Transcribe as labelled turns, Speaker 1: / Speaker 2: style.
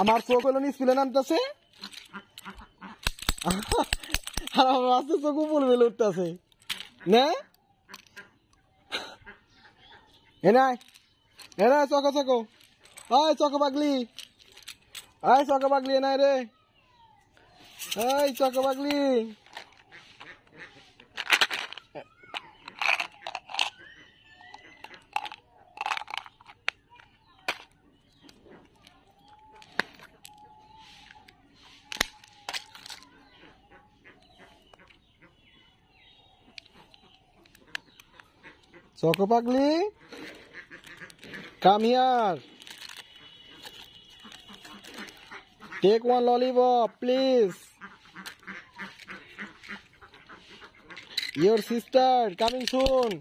Speaker 1: আমার চোখ হলো স্কুলে নামতেছে আর আমার আস্তে চোখ উপর বেলে উঠতেছে না
Speaker 2: এনাই এনাই চকো চকো আয় চকো পাগলি আয় চকো পাগলি এনাই রে এই চকো পাগলি চক পাকলি কামিয়ার টেক ওয়ান ললিব প্লিজ ইয়োর সিস্টার কামিং শুন